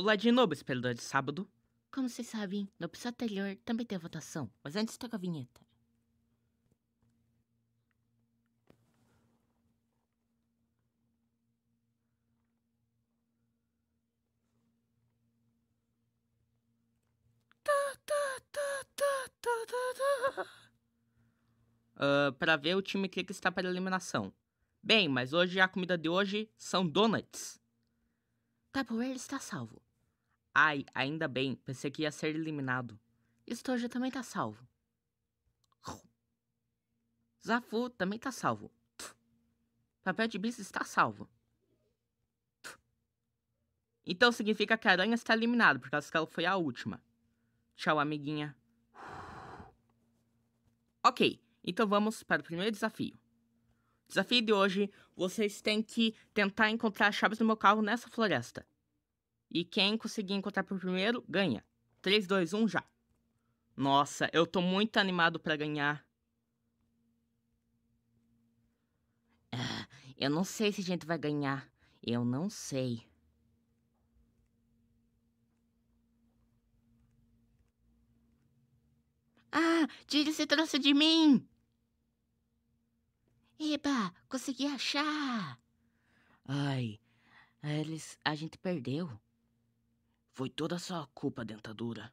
Olá de novo, espelhador de sábado. Como vocês sabem, no episódio anterior também tem votação, mas antes toca a vinheta. Uh, tá, tá, tá, ah, para ver o time que está para eliminação. Bem, mas hoje a comida de hoje são donuts. Tupperware está salvo. Ai, ainda bem, pensei que ia ser eliminado. Estojo também tá salvo. Zafu também tá salvo. Papel de bis está salvo. Então significa que a aranha está eliminada, por causa que ela foi a última. Tchau, amiguinha. Ok, então vamos para o primeiro desafio. Desafio de hoje, vocês têm que tentar encontrar as chaves do meu carro nessa floresta. E quem conseguir encontrar por primeiro, ganha. 3, 2, 1, já. Nossa, eu tô muito animado para ganhar. Ah, eu não sei se a gente vai ganhar. Eu não sei. Ah, tire esse troço de mim! Eba, consegui achar! Ai, eles. a gente perdeu. Foi toda sua culpa, dentadura.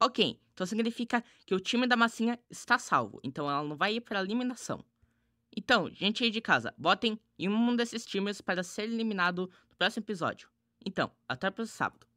Ok, então significa que o time da massinha está salvo. Então ela não vai ir para eliminação. Então, gente aí de casa, votem em um desses times para ser eliminado no próximo episódio. Então, até para o sábado.